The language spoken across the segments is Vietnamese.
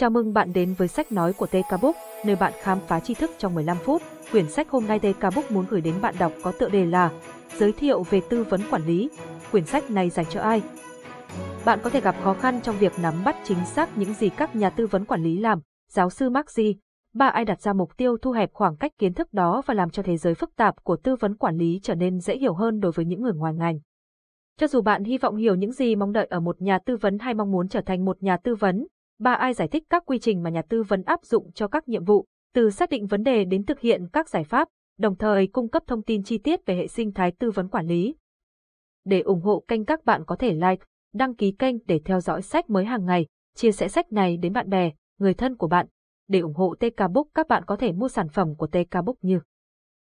Chào mừng bạn đến với sách nói của TK Book, nơi bạn khám phá tri thức trong 15 phút. Quyển sách hôm nay TK Book muốn gửi đến bạn đọc có tựa đề là Giới thiệu về tư vấn quản lý. Quyển sách này dành cho ai? Bạn có thể gặp khó khăn trong việc nắm bắt chính xác những gì các nhà tư vấn quản lý làm. Giáo sư Maxi, bà ai đặt ra mục tiêu thu hẹp khoảng cách kiến thức đó và làm cho thế giới phức tạp của tư vấn quản lý trở nên dễ hiểu hơn đối với những người ngoài ngành. Cho dù bạn hy vọng hiểu những gì mong đợi ở một nhà tư vấn hay mong muốn trở thành một nhà tư vấn, Ba ai giải thích các quy trình mà nhà tư vấn áp dụng cho các nhiệm vụ, từ xác định vấn đề đến thực hiện các giải pháp, đồng thời cung cấp thông tin chi tiết về hệ sinh thái tư vấn quản lý. Để ủng hộ kênh các bạn có thể like, đăng ký kênh để theo dõi sách mới hàng ngày, chia sẻ sách này đến bạn bè, người thân của bạn. Để ủng hộ TK Book các bạn có thể mua sản phẩm của TK Book như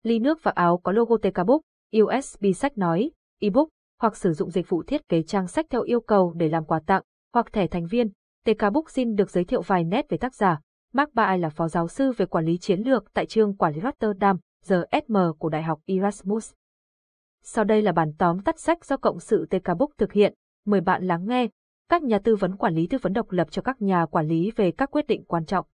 ly nước và áo có logo TK Book, USB sách nói, ebook hoặc sử dụng dịch vụ thiết kế trang sách theo yêu cầu để làm quà tặng hoặc thẻ thành viên TK Book xin được giới thiệu vài nét về tác giả. Mark Baai là phó giáo sư về quản lý chiến lược tại trường quản lý Rotterdam, GSM của Đại học Erasmus. Sau đây là bản tóm tắt sách do Cộng sự TK Book thực hiện. Mời bạn lắng nghe. Các nhà tư vấn quản lý tư vấn độc lập cho các nhà quản lý về các quyết định quan trọng.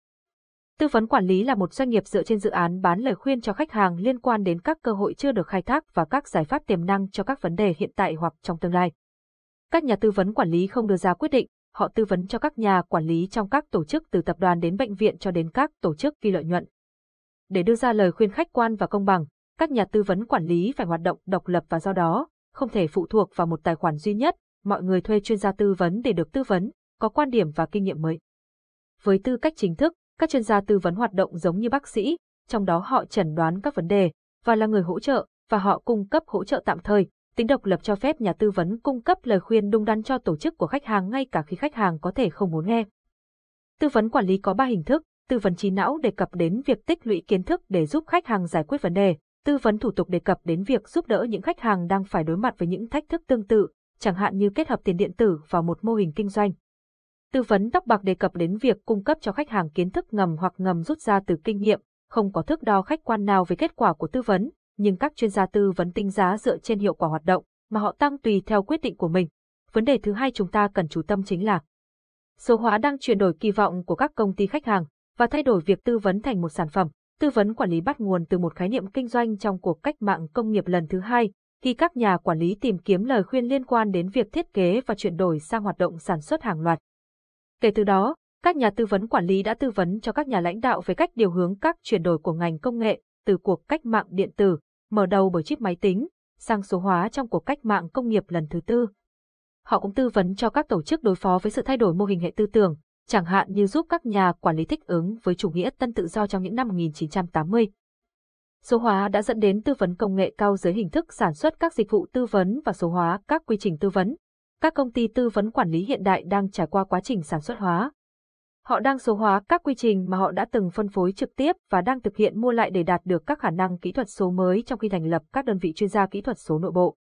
Tư vấn quản lý là một doanh nghiệp dựa trên dự án bán lời khuyên cho khách hàng liên quan đến các cơ hội chưa được khai thác và các giải pháp tiềm năng cho các vấn đề hiện tại hoặc trong tương lai. Các nhà tư vấn quản lý không đưa ra quyết định, họ tư vấn cho các nhà quản lý trong các tổ chức từ tập đoàn đến bệnh viện cho đến các tổ chức phi lợi nhuận. Để đưa ra lời khuyên khách quan và công bằng, các nhà tư vấn quản lý phải hoạt động độc lập và do đó, không thể phụ thuộc vào một tài khoản duy nhất, mọi người thuê chuyên gia tư vấn để được tư vấn, có quan điểm và kinh nghiệm mới. Với tư cách chính thức, các chuyên gia tư vấn hoạt động giống như bác sĩ, trong đó họ chẩn đoán các vấn đề và là người hỗ trợ và họ cung cấp hỗ trợ tạm thời, Tính độc lập cho phép nhà tư vấn cung cấp lời khuyên đúng đắn cho tổ chức của khách hàng ngay cả khi khách hàng có thể không muốn nghe. Tư vấn quản lý có 3 hình thức, tư vấn trí não đề cập đến việc tích lũy kiến thức để giúp khách hàng giải quyết vấn đề, tư vấn thủ tục đề cập đến việc giúp đỡ những khách hàng đang phải đối mặt với những thách thức tương tự, chẳng hạn như kết hợp tiền điện tử vào một mô hình kinh doanh. Tư vấn tóc bạc đề cập đến việc cung cấp cho khách hàng kiến thức ngầm hoặc ngầm rút ra từ kinh nghiệm, không có thước đo khách quan nào về kết quả của tư vấn, nhưng các chuyên gia tư vấn tính giá dựa trên hiệu quả hoạt động mà họ tăng tùy theo quyết định của mình. Vấn đề thứ hai chúng ta cần chú tâm chính là số hóa đang chuyển đổi kỳ vọng của các công ty khách hàng và thay đổi việc tư vấn thành một sản phẩm. Tư vấn quản lý bắt nguồn từ một khái niệm kinh doanh trong cuộc cách mạng công nghiệp lần thứ hai, khi các nhà quản lý tìm kiếm lời khuyên liên quan đến việc thiết kế và chuyển đổi sang hoạt động sản xuất hàng loạt. Kể từ đó, các nhà tư vấn quản lý đã tư vấn cho các nhà lãnh đạo về cách điều hướng các chuyển đổi của ngành công nghệ từ cuộc cách mạng điện tử mở đầu bởi chip máy tính, sang số hóa trong cuộc cách mạng công nghiệp lần thứ tư. Họ cũng tư vấn cho các tổ chức đối phó với sự thay đổi mô hình hệ tư tưởng, chẳng hạn như giúp các nhà quản lý thích ứng với chủ nghĩa tân tự do trong những năm 1980. Số hóa đã dẫn đến tư vấn công nghệ cao dưới hình thức sản xuất các dịch vụ tư vấn và số hóa các quy trình tư vấn. Các công ty tư vấn quản lý hiện đại đang trải qua quá trình sản xuất hóa, Họ đang số hóa các quy trình mà họ đã từng phân phối trực tiếp và đang thực hiện mua lại để đạt được các khả năng kỹ thuật số mới trong khi thành lập các đơn vị chuyên gia kỹ thuật số nội bộ.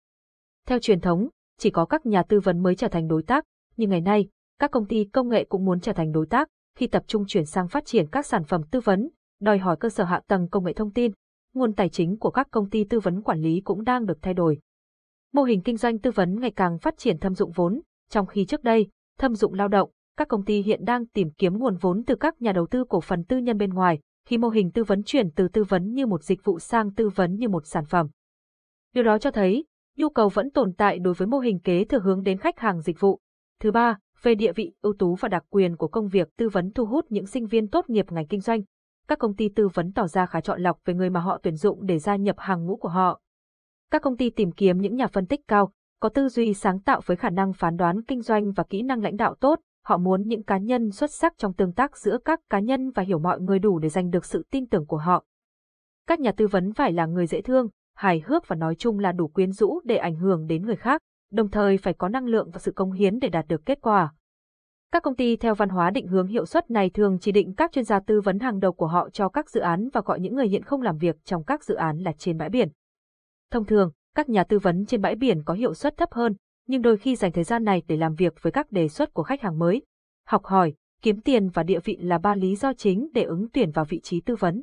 Theo truyền thống, chỉ có các nhà tư vấn mới trở thành đối tác, nhưng ngày nay, các công ty công nghệ cũng muốn trở thành đối tác khi tập trung chuyển sang phát triển các sản phẩm tư vấn, đòi hỏi cơ sở hạ tầng công nghệ thông tin, nguồn tài chính của các công ty tư vấn quản lý cũng đang được thay đổi. Mô hình kinh doanh tư vấn ngày càng phát triển thâm dụng vốn, trong khi trước đây, thâm dụng lao động, các công ty hiện đang tìm kiếm nguồn vốn từ các nhà đầu tư cổ phần tư nhân bên ngoài, khi mô hình tư vấn chuyển từ tư vấn như một dịch vụ sang tư vấn như một sản phẩm. Điều đó cho thấy, nhu cầu vẫn tồn tại đối với mô hình kế thừa hướng đến khách hàng dịch vụ. Thứ ba, về địa vị, ưu tú và đặc quyền của công việc tư vấn thu hút những sinh viên tốt nghiệp ngành kinh doanh. Các công ty tư vấn tỏ ra khá chọn lọc về người mà họ tuyển dụng để gia nhập hàng ngũ của họ. Các công ty tìm kiếm những nhà phân tích cao, có tư duy sáng tạo với khả năng phán đoán kinh doanh và kỹ năng lãnh đạo tốt, Họ muốn những cá nhân xuất sắc trong tương tác giữa các cá nhân và hiểu mọi người đủ để giành được sự tin tưởng của họ. Các nhà tư vấn phải là người dễ thương, hài hước và nói chung là đủ quyến rũ để ảnh hưởng đến người khác, đồng thời phải có năng lượng và sự công hiến để đạt được kết quả. Các công ty theo văn hóa định hướng hiệu suất này thường chỉ định các chuyên gia tư vấn hàng đầu của họ cho các dự án và gọi những người hiện không làm việc trong các dự án là trên bãi biển. Thông thường, các nhà tư vấn trên bãi biển có hiệu suất thấp hơn, nhưng đôi khi dành thời gian này để làm việc với các đề xuất của khách hàng mới. Học hỏi, kiếm tiền và địa vị là ba lý do chính để ứng tuyển vào vị trí tư vấn.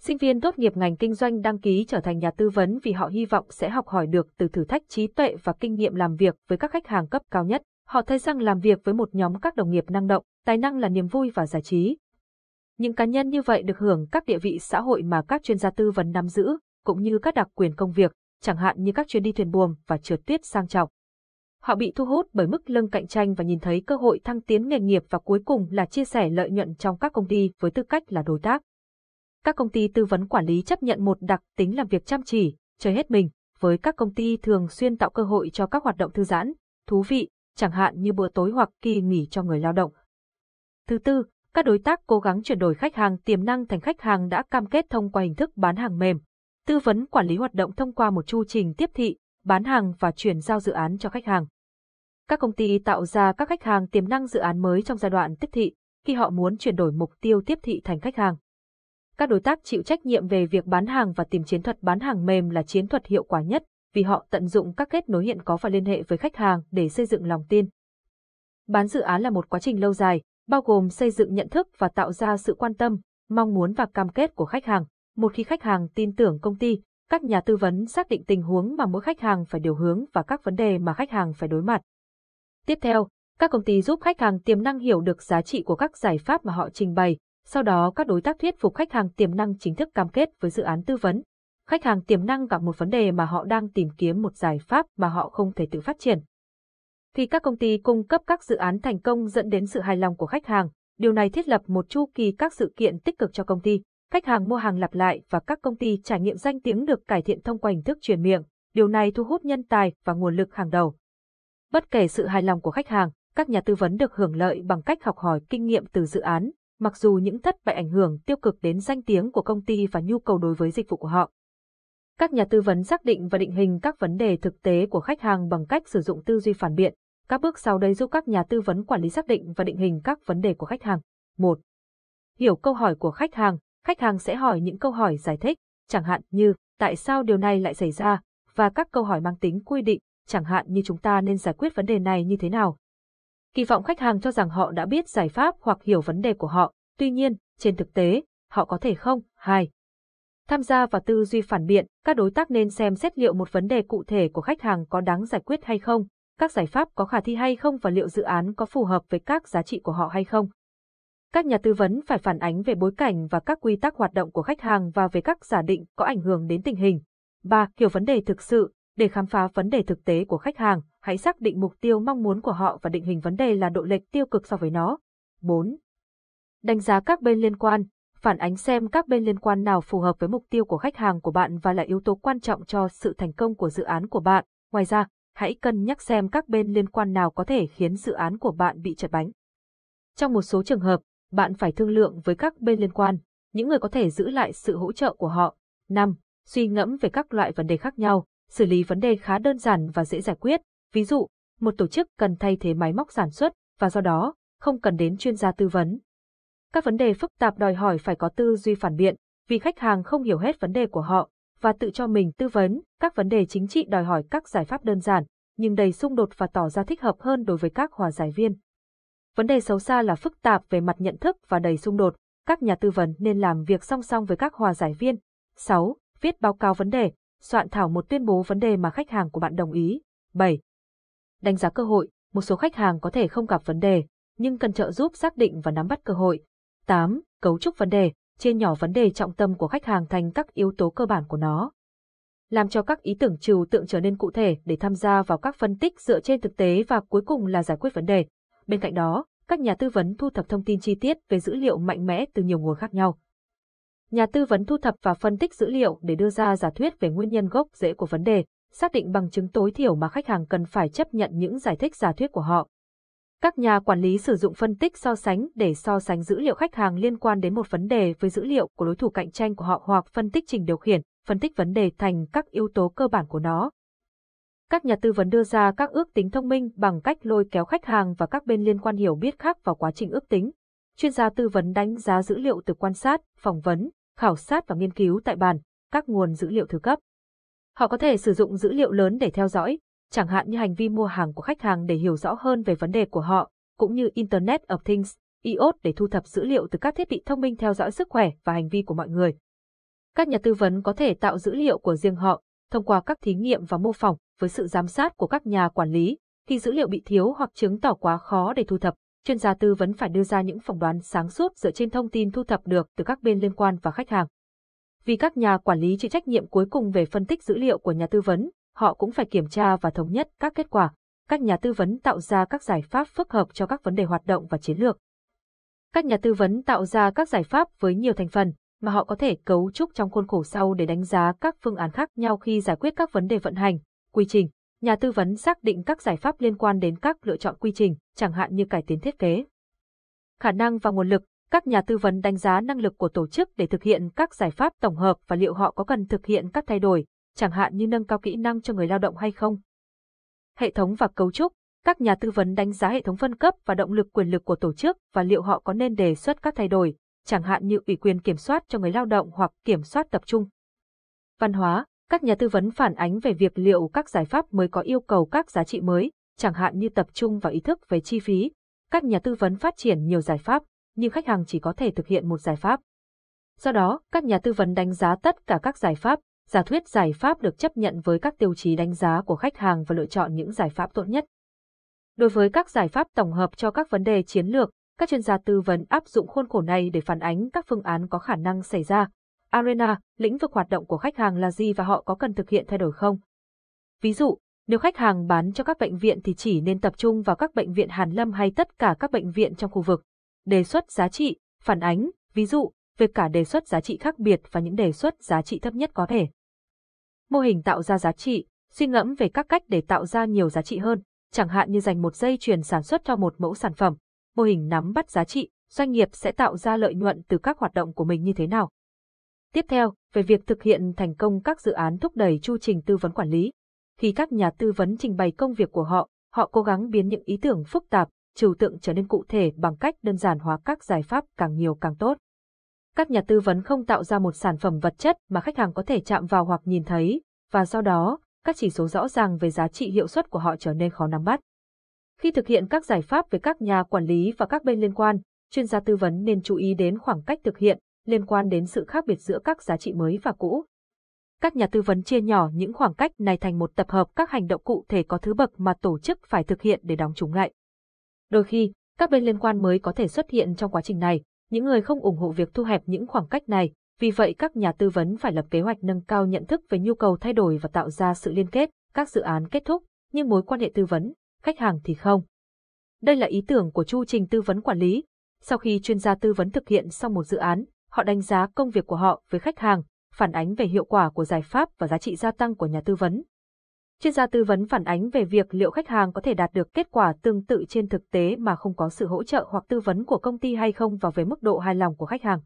Sinh viên tốt nghiệp ngành kinh doanh đăng ký trở thành nhà tư vấn vì họ hy vọng sẽ học hỏi được từ thử thách trí tuệ và kinh nghiệm làm việc với các khách hàng cấp cao nhất. Họ thấy rằng làm việc với một nhóm các đồng nghiệp năng động, tài năng là niềm vui và giải trí. Những cá nhân như vậy được hưởng các địa vị xã hội mà các chuyên gia tư vấn nắm giữ, cũng như các đặc quyền công việc, chẳng hạn như các chuyến đi thuyền buồm và trượt tuyết sang trọng. Họ bị thu hút bởi mức lương cạnh tranh và nhìn thấy cơ hội thăng tiến nghề nghiệp và cuối cùng là chia sẻ lợi nhuận trong các công ty với tư cách là đối tác. Các công ty tư vấn quản lý chấp nhận một đặc tính làm việc chăm chỉ, chơi hết mình, với các công ty thường xuyên tạo cơ hội cho các hoạt động thư giãn, thú vị, chẳng hạn như bữa tối hoặc kỳ nghỉ cho người lao động. Thứ tư, các đối tác cố gắng chuyển đổi khách hàng tiềm năng thành khách hàng đã cam kết thông qua hình thức bán hàng mềm, tư vấn quản lý hoạt động thông qua một chu trình tiếp thị, bán hàng và chuyển giao dự án cho khách hàng. Các công ty tạo ra các khách hàng tiềm năng dự án mới trong giai đoạn tiếp thị, khi họ muốn chuyển đổi mục tiêu tiếp thị thành khách hàng. Các đối tác chịu trách nhiệm về việc bán hàng và tìm chiến thuật bán hàng mềm là chiến thuật hiệu quả nhất vì họ tận dụng các kết nối hiện có và liên hệ với khách hàng để xây dựng lòng tin. Bán dự án là một quá trình lâu dài, bao gồm xây dựng nhận thức và tạo ra sự quan tâm, mong muốn và cam kết của khách hàng. Một khi khách hàng tin tưởng công ty, các nhà tư vấn xác định tình huống mà mỗi khách hàng phải điều hướng và các vấn đề mà khách hàng phải đối mặt. Tiếp theo, các công ty giúp khách hàng tiềm năng hiểu được giá trị của các giải pháp mà họ trình bày, sau đó các đối tác thuyết phục khách hàng tiềm năng chính thức cam kết với dự án tư vấn. Khách hàng tiềm năng gặp một vấn đề mà họ đang tìm kiếm một giải pháp mà họ không thể tự phát triển. Khi các công ty cung cấp các dự án thành công dẫn đến sự hài lòng của khách hàng, điều này thiết lập một chu kỳ các sự kiện tích cực cho công ty. Khách hàng mua hàng lặp lại và các công ty trải nghiệm danh tiếng được cải thiện thông qua hình thức truyền miệng, điều này thu hút nhân tài và nguồn lực hàng đầu. Bất kể sự hài lòng của khách hàng, các nhà tư vấn được hưởng lợi bằng cách học hỏi kinh nghiệm từ dự án, mặc dù những thất bại ảnh hưởng tiêu cực đến danh tiếng của công ty và nhu cầu đối với dịch vụ của họ. Các nhà tư vấn xác định và định hình các vấn đề thực tế của khách hàng bằng cách sử dụng tư duy phản biện. Các bước sau đây giúp các nhà tư vấn quản lý xác định và định hình các vấn đề của khách hàng. 1. Hiểu câu hỏi của khách hàng, khách hàng sẽ hỏi những câu hỏi giải thích, chẳng hạn như tại sao điều này lại xảy ra, và các câu hỏi mang tính quy định, chẳng hạn như chúng ta nên giải quyết vấn đề này như thế nào. Kỳ vọng khách hàng cho rằng họ đã biết giải pháp hoặc hiểu vấn đề của họ, tuy nhiên, trên thực tế, họ có thể không. Hai, Tham gia vào tư duy phản biện, các đối tác nên xem xét liệu một vấn đề cụ thể của khách hàng có đáng giải quyết hay không, các giải pháp có khả thi hay không và liệu dự án có phù hợp với các giá trị của họ hay không các nhà tư vấn phải phản ánh về bối cảnh và các quy tắc hoạt động của khách hàng và về các giả định có ảnh hưởng đến tình hình. 3. Hiểu vấn đề thực sự, để khám phá vấn đề thực tế của khách hàng, hãy xác định mục tiêu mong muốn của họ và định hình vấn đề là độ lệch tiêu cực so với nó. 4. Đánh giá các bên liên quan, phản ánh xem các bên liên quan nào phù hợp với mục tiêu của khách hàng của bạn và là yếu tố quan trọng cho sự thành công của dự án của bạn. Ngoài ra, hãy cân nhắc xem các bên liên quan nào có thể khiến dự án của bạn bị chật bánh. Trong một số trường hợp, bạn phải thương lượng với các bên liên quan, những người có thể giữ lại sự hỗ trợ của họ. 5. Suy ngẫm về các loại vấn đề khác nhau, xử lý vấn đề khá đơn giản và dễ giải quyết. Ví dụ, một tổ chức cần thay thế máy móc sản xuất và do đó không cần đến chuyên gia tư vấn. Các vấn đề phức tạp đòi hỏi phải có tư duy phản biện, vì khách hàng không hiểu hết vấn đề của họ và tự cho mình tư vấn, các vấn đề chính trị đòi hỏi các giải pháp đơn giản, nhưng đầy xung đột và tỏ ra thích hợp hơn đối với các hòa giải viên vấn đề xấu xa là phức tạp về mặt nhận thức và đầy xung đột, các nhà tư vấn nên làm việc song song với các hòa giải viên. 6. Viết báo cáo vấn đề, soạn thảo một tuyên bố vấn đề mà khách hàng của bạn đồng ý. 7. Đánh giá cơ hội, một số khách hàng có thể không gặp vấn đề, nhưng cần trợ giúp xác định và nắm bắt cơ hội. 8. Cấu trúc vấn đề, chia nhỏ vấn đề trọng tâm của khách hàng thành các yếu tố cơ bản của nó. Làm cho các ý tưởng trừu tượng trở nên cụ thể để tham gia vào các phân tích dựa trên thực tế và cuối cùng là giải quyết vấn đề. Bên cạnh đó, các nhà tư vấn thu thập thông tin chi tiết về dữ liệu mạnh mẽ từ nhiều nguồn khác nhau. Nhà tư vấn thu thập và phân tích dữ liệu để đưa ra giả thuyết về nguyên nhân gốc rễ của vấn đề, xác định bằng chứng tối thiểu mà khách hàng cần phải chấp nhận những giải thích giả thuyết của họ. Các nhà quản lý sử dụng phân tích so sánh để so sánh dữ liệu khách hàng liên quan đến một vấn đề với dữ liệu của đối thủ cạnh tranh của họ hoặc phân tích trình điều khiển, phân tích vấn đề thành các yếu tố cơ bản của nó, các nhà tư vấn đưa ra các ước tính thông minh bằng cách lôi kéo khách hàng và các bên liên quan hiểu biết khác vào quá trình ước tính. Chuyên gia tư vấn đánh giá dữ liệu từ quan sát, phỏng vấn, khảo sát và nghiên cứu tại bàn, các nguồn dữ liệu thứ cấp. Họ có thể sử dụng dữ liệu lớn để theo dõi, chẳng hạn như hành vi mua hàng của khách hàng để hiểu rõ hơn về vấn đề của họ, cũng như Internet of Things, IoT để thu thập dữ liệu từ các thiết bị thông minh theo dõi sức khỏe và hành vi của mọi người. Các nhà tư vấn có thể tạo dữ liệu của riêng họ thông qua các thí nghiệm và mô phỏng, với sự giám sát của các nhà quản lý, khi dữ liệu bị thiếu hoặc chứng tỏ quá khó để thu thập. Chuyên gia tư vấn phải đưa ra những phỏng đoán sáng suốt dựa trên thông tin thu thập được từ các bên liên quan và khách hàng. Vì các nhà quản lý chịu trách nhiệm cuối cùng về phân tích dữ liệu của nhà tư vấn, họ cũng phải kiểm tra và thống nhất các kết quả. Các nhà tư vấn tạo ra các giải pháp phức hợp cho các vấn đề hoạt động và chiến lược. Các nhà tư vấn tạo ra các giải pháp với nhiều thành phần mà họ có thể cấu trúc trong khuôn khổ sau để đánh giá các phương án khác nhau khi giải quyết các vấn đề vận hành, quy trình. Nhà tư vấn xác định các giải pháp liên quan đến các lựa chọn quy trình, chẳng hạn như cải tiến thiết kế. Khả năng và nguồn lực, các nhà tư vấn đánh giá năng lực của tổ chức để thực hiện các giải pháp tổng hợp và liệu họ có cần thực hiện các thay đổi, chẳng hạn như nâng cao kỹ năng cho người lao động hay không. Hệ thống và cấu trúc, các nhà tư vấn đánh giá hệ thống phân cấp và động lực quyền lực của tổ chức và liệu họ có nên đề xuất các thay đổi, chẳng hạn như ủy quyền kiểm soát cho người lao động hoặc kiểm soát tập trung. Văn hóa, các nhà tư vấn phản ánh về việc liệu các giải pháp mới có yêu cầu các giá trị mới, chẳng hạn như tập trung vào ý thức về chi phí. Các nhà tư vấn phát triển nhiều giải pháp, nhưng khách hàng chỉ có thể thực hiện một giải pháp. Do đó, các nhà tư vấn đánh giá tất cả các giải pháp, giả thuyết giải pháp được chấp nhận với các tiêu chí đánh giá của khách hàng và lựa chọn những giải pháp tốt nhất. Đối với các giải pháp tổng hợp cho các vấn đề chiến lược, các chuyên gia tư vấn áp dụng khuôn khổ này để phản ánh các phương án có khả năng xảy ra, Arena, lĩnh vực hoạt động của khách hàng là gì và họ có cần thực hiện thay đổi không? Ví dụ, nếu khách hàng bán cho các bệnh viện thì chỉ nên tập trung vào các bệnh viện Hàn Lâm hay tất cả các bệnh viện trong khu vực. Đề xuất giá trị, phản ánh, ví dụ, về cả đề xuất giá trị khác biệt và những đề xuất giá trị thấp nhất có thể. Mô hình tạo ra giá trị, suy ngẫm về các cách để tạo ra nhiều giá trị hơn, chẳng hạn như dành một dây chuyền sản xuất cho một mẫu sản phẩm. Mô hình nắm bắt giá trị, doanh nghiệp sẽ tạo ra lợi nhuận từ các hoạt động của mình như thế nào? Tiếp theo, về việc thực hiện thành công các dự án thúc đẩy chu trình tư vấn quản lý. Khi các nhà tư vấn trình bày công việc của họ, họ cố gắng biến những ý tưởng phức tạp, trừu tượng trở nên cụ thể bằng cách đơn giản hóa các giải pháp càng nhiều càng tốt. Các nhà tư vấn không tạo ra một sản phẩm vật chất mà khách hàng có thể chạm vào hoặc nhìn thấy, và do đó, các chỉ số rõ ràng về giá trị hiệu suất của họ trở nên khó nắm bắt. Khi thực hiện các giải pháp với các nhà quản lý và các bên liên quan, chuyên gia tư vấn nên chú ý đến khoảng cách thực hiện, liên quan đến sự khác biệt giữa các giá trị mới và cũ. Các nhà tư vấn chia nhỏ những khoảng cách này thành một tập hợp các hành động cụ thể có thứ bậc mà tổ chức phải thực hiện để đóng chúng lại. Đôi khi, các bên liên quan mới có thể xuất hiện trong quá trình này, những người không ủng hộ việc thu hẹp những khoảng cách này, vì vậy các nhà tư vấn phải lập kế hoạch nâng cao nhận thức về nhu cầu thay đổi và tạo ra sự liên kết, các dự án kết thúc, nhưng mối quan hệ tư vấn, khách hàng thì không. Đây là ý tưởng của chu trình tư vấn quản lý. Sau khi chuyên gia tư vấn thực hiện xong một dự án, họ đánh giá công việc của họ với khách hàng, phản ánh về hiệu quả của giải pháp và giá trị gia tăng của nhà tư vấn. Chuyên gia tư vấn phản ánh về việc liệu khách hàng có thể đạt được kết quả tương tự trên thực tế mà không có sự hỗ trợ hoặc tư vấn của công ty hay không và về mức độ hài lòng của khách hàng.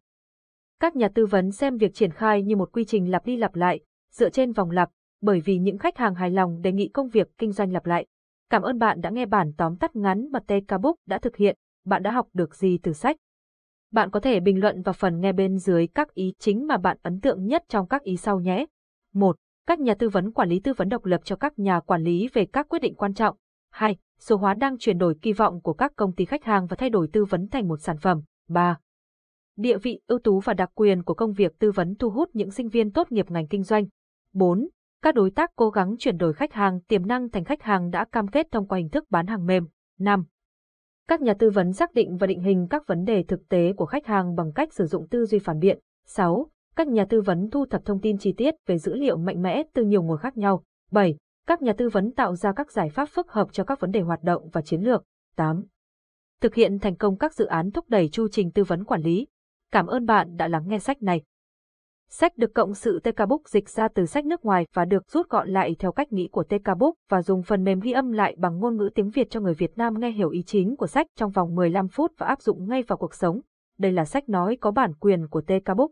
Các nhà tư vấn xem việc triển khai như một quy trình lặp đi lặp lại, dựa trên vòng lặp, bởi vì những khách hàng hài lòng đề nghị công việc kinh doanh lặp lại. Cảm ơn bạn đã nghe bản tóm tắt ngắn mà TK Book đã thực hiện. Bạn đã học được gì từ sách? Bạn có thể bình luận vào phần nghe bên dưới các ý chính mà bạn ấn tượng nhất trong các ý sau nhé. 1. Các nhà tư vấn quản lý tư vấn độc lập cho các nhà quản lý về các quyết định quan trọng. 2. Số hóa đang chuyển đổi kỳ vọng của các công ty khách hàng và thay đổi tư vấn thành một sản phẩm. 3. Địa vị ưu tú và đặc quyền của công việc tư vấn thu hút những sinh viên tốt nghiệp ngành kinh doanh. 4. Các đối tác cố gắng chuyển đổi khách hàng tiềm năng thành khách hàng đã cam kết thông qua hình thức bán hàng mềm. 5. Các nhà tư vấn xác định và định hình các vấn đề thực tế của khách hàng bằng cách sử dụng tư duy phản biện. 6. Các nhà tư vấn thu thập thông tin chi tiết về dữ liệu mạnh mẽ từ nhiều nguồn khác nhau. 7. Các nhà tư vấn tạo ra các giải pháp phức hợp cho các vấn đề hoạt động và chiến lược. 8. Thực hiện thành công các dự án thúc đẩy chu trình tư vấn quản lý. Cảm ơn bạn đã lắng nghe sách này. Sách được cộng sự TK Book dịch ra từ sách nước ngoài và được rút gọn lại theo cách nghĩ của TK Book và dùng phần mềm ghi âm lại bằng ngôn ngữ tiếng Việt cho người Việt Nam nghe hiểu ý chính của sách trong vòng 15 phút và áp dụng ngay vào cuộc sống. Đây là sách nói có bản quyền của TK Book.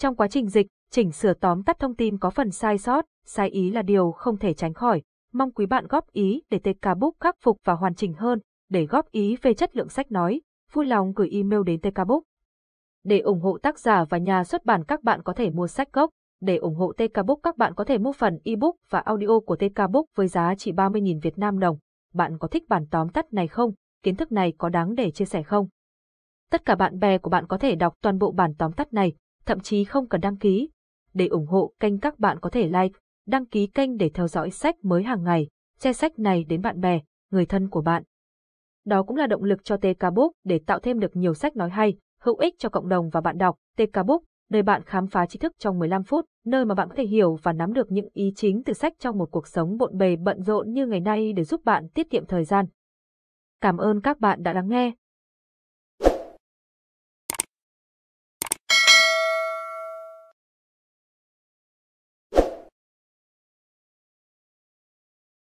Trong quá trình dịch, chỉnh sửa tóm tắt thông tin có phần sai sót, sai ý là điều không thể tránh khỏi. Mong quý bạn góp ý để TK Book khắc phục và hoàn chỉnh hơn. Để góp ý về chất lượng sách nói, vui lòng gửi email đến TK Book để ủng hộ tác giả và nhà xuất bản các bạn có thể mua sách gốc. Để ủng hộ TK Book các bạn có thể mua phần ebook và audio của TK Book với giá chỉ 30.000 Việt Nam đồng. Bạn có thích bản tóm tắt này không? Kiến thức này có đáng để chia sẻ không? Tất cả bạn bè của bạn có thể đọc toàn bộ bản tóm tắt này, thậm chí không cần đăng ký. Để ủng hộ kênh các bạn có thể like, đăng ký kênh để theo dõi sách mới hàng ngày, share sách này đến bạn bè, người thân của bạn. Đó cũng là động lực cho TK Book để tạo thêm được nhiều sách nói hay hữu ích cho cộng đồng và bạn đọc, TK Book, nơi bạn khám phá tri thức trong 15 phút, nơi mà bạn có thể hiểu và nắm được những ý chính từ sách trong một cuộc sống bộn bề bận rộn như ngày nay để giúp bạn tiết kiệm thời gian. Cảm ơn các bạn đã lắng nghe